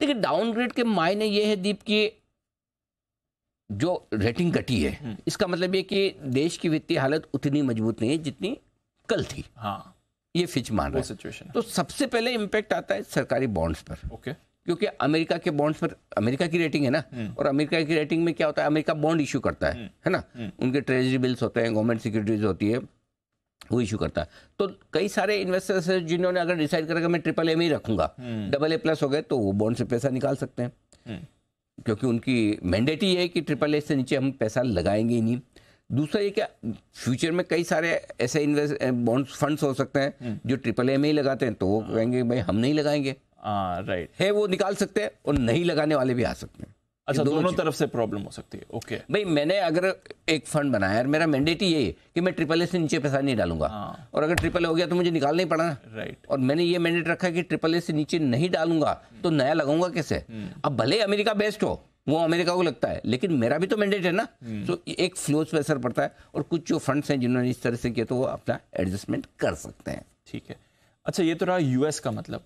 देखिए डाउनग्रेड के मायने ये है दीप की जो रेटिंग कटी है हम्म। इसका मतलब ये कि देश की वित्तीय हालत उतनी मजबूत नहीं है जितनी कल थी हाँ ये फिच मान रहा है सिचुएशन तो सबसे पहले इम्पैक्ट आता है सरकारी बॉन्ड्स पर ओके क्योंकि अमेरिका के बॉन्ड्स पर अमेरिका की रेटिंग है ना हम्म। और अमेरिका की रेटिंग में क्या होता है अमेरिका बॉन्ड इशू करता है हम्म। है ना उनके ट्रेजरी बिल्स होते हैं गवर्नमेंट सिक्योरिटीज होती है वो इशू करता है तो कई सारे इन्वेस्टर्स हैं जिन्होंने अगर डिसाइड करा कि मैं ट्रिपल एम ही रखूंगा डबल ए प्लस हो गए तो वो बॉन्ड से पैसा निकाल सकते हैं हम्म। क्योंकि उनकी मैंडेट ही है कि ट्रिपल ए से नीचे हम पैसा लगाएंगे ही नहीं दूसरा ये क्या फ्यूचर में कई सारे ऐसे इन्वेस्ट बॉन्ड फंड्स हो सकते हैं हम्म। जो ट्रिपल ए में ही लगाते हैं तो वो हाँ। कहेंगे भाई हम नहीं लगाएंगे राइट हाँ, है वो निकाल सकते हैं और नहीं लगाने वाले भी आ सकते हैं अच्छा दोनों तरफ से प्रॉब्लम हो सकती है ओके भाई मैंने अगर एक फंड बनाया और मेरा मैंडेट ही यही है कि मैं ट्रिपल ए से नीचे पैसा नहीं डालूंगा हाँ। और अगर ट्रिपल ए हो गया तो मुझे निकालना ही पड़ा राइट और मैंने ये मैंडेट रखा कि ट्रिपल ए से नीचे नहीं डालूंगा तो नया लगाऊंगा कैसे हम्म। अब भले अमेरिका बेस्ट हो वो अमेरिका को लगता है लेकिन मेरा भी तो मैंडेट है ना तो एक फ्लोज पर असर पड़ता है और कुछ जो फंड्स हैं जिन्होंने इस तरह से किया तो वो अपना एडजस्टमेंट कर सकते हैं ठीक है अच्छा ये तो रहा यूएस का मतलब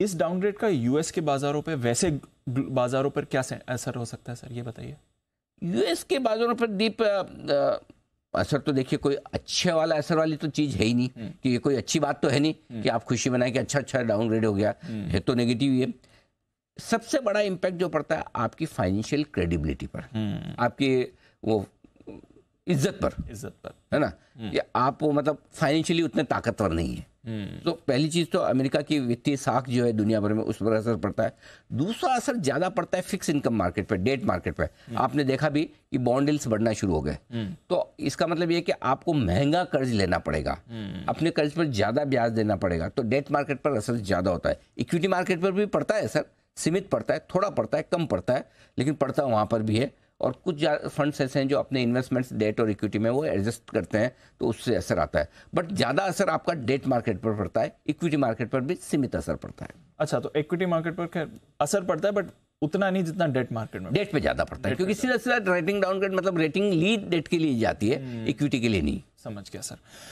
इस डाउनग्रेड का यूएस के बाजारों पे वैसे बाज़ारों पर क्या असर हो सकता है सर ये बताइए यूएस के बाज़ारों पर दीप असर तो देखिए कोई अच्छे वाला असर वाली तो चीज़ है ही नहीं हम्म। कि ये कोई अच्छी बात तो है नहीं हम्म। कि आप खुशी बनाए कि अच्छा अच्छा डाउनग्रेड हो गया हम्म। है तो नेगेटिव ये सबसे बड़ा इम्पैक्ट जो पड़ता है आपकी फाइनेंशियल क्रेडिबिलिटी पर आपकी वो इज्जत पर इज्जत पर है ना हम्म। ये आप वो मतलब फाइनेंशियली उतने ताकतवर नहीं है हम्म। तो पहली चीज़ तो अमेरिका की वित्तीय साख जो है दुनिया भर में उस पर असर पड़ता है दूसरा असर ज़्यादा पड़ता है फिक्स इनकम मार्केट पर डेट मार्केट पर आपने देखा भी कि बॉन्ड बढ़ना शुरू हो गए हम्म। तो इसका मतलब ये कि आपको महंगा कर्ज लेना पड़ेगा अपने कर्ज पर ज़्यादा ब्याज देना पड़ेगा तो डेट मार्केट पर असर ज़्यादा होता है इक्विटी मार्केट पर भी पड़ता है असर सीमित पड़ता है थोड़ा पड़ता है कम पड़ता है लेकिन पड़ता वहां पर भी है और कुछ फंड्स ऐसे हैं जो अपने इन्वेस्टमेंट्स डेट और इक्विटी में वो एडजस्ट करते हैं तो उससे असर आता है बट ज़्यादा असर आपका डेट मार्केट पर पड़ता है इक्विटी मार्केट पर भी सीमित असर पड़ता है अच्छा तो इक्विटी मार्केट पर खैर असर पड़ता है बट उतना नहीं जितना डेट मार्केट में डेट पे ज्यादा पड़ता है क्योंकि सीधा सीधा रेटिंग डाउनग्रेड मतलब रेटिंग लीड डेट के लिए जाती है इक्विटी हम्म। के लिए नहीं समझ गया सर